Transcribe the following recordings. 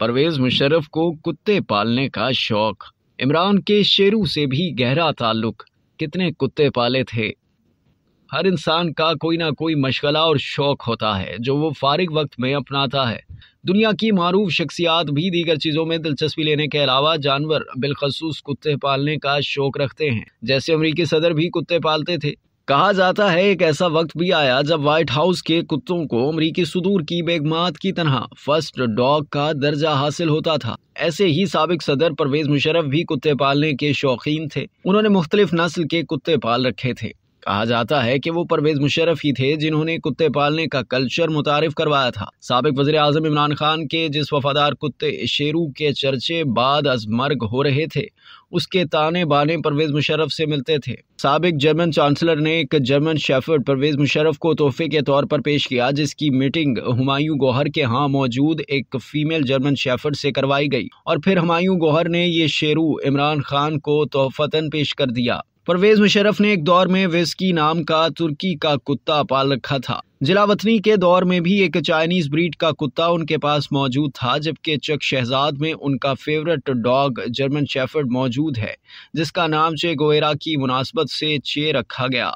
परवेज़ मुशर्रफ को कुत्ते पालने का शौक़ इमरान के शेरू से भी गहरा ताल्लुक कितने कुत्ते पाले थे हर इंसान का कोई ना कोई मशगला और शौक़ होता है जो वो फारिग वक्त में अपनाता है दुनिया की मरूफ शख्सियात भी दीगर चीज़ों में दिलचस्पी लेने के अलावा जानवर बिलखसूस कुत्ते पालने का शौक़ रखते हैं जैसे अमरीकी सदर भी कुत्ते पालते थे कहा जाता है एक ऐसा वक्त भी आया जब व्हाइट हाउस के कुत्तों को अमरीकी सुदूर की बेगमात की तरह फर्स्ट डॉग का दर्जा हासिल होता था ऐसे ही सबक सदर परवेज मुशरफ भी कुत्ते पालने के शौकीन थे उन्होंने मुख्तलिफ नस्ल के कुत्ते पाल रखे थे कहा जाता है कि वो परवेज मुशरफ ही थे जिन्होंने कुत्ते पालने का कल्चर मुतारफ करवाया था सबक वजी अजम इमरान खान के जिस वफादार कुत्ते शेरू के चर्चे बाद अजमर्ग हो रहे थे उसके ताने बाने परवेज मुशरफ से मिलते थे सबक जर्मन चांसलर ने एक जर्मन शेफर्ड परवेज मुशरफ को तोहफे के तौर पर पेश किया जिसकी मीटिंग हमायूं गोहर के यहाँ मौजूद एक फीमेल जर्मन शेफर्ड से करवाई गई और फिर हमायूं गोहर ने ये शेरू इमरान खान को तोहफतन पेश कर दिया परवेज मुशरफ ने एक दौर में वेस्की नाम का तुर्की का कुत्ता पाल रखा था जिला वतनी के दौर में भी एक चाइनीज ब्रीड का कुत्ता उनके पास मौजूद था जबकि चक शहजाद में उनका फेवरेट डॉग जर्मन शेफर्ड मौजूद है जिसका नाम चे गोयरा की मुनासबत से चे रखा गया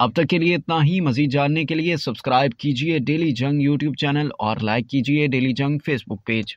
अब तक के लिए इतना ही मजीद जानने के लिए सब्सक्राइब कीजिए डेली जंग यूट्यूब चैनल और लाइक कीजिए डेली जंग फेसबुक पेज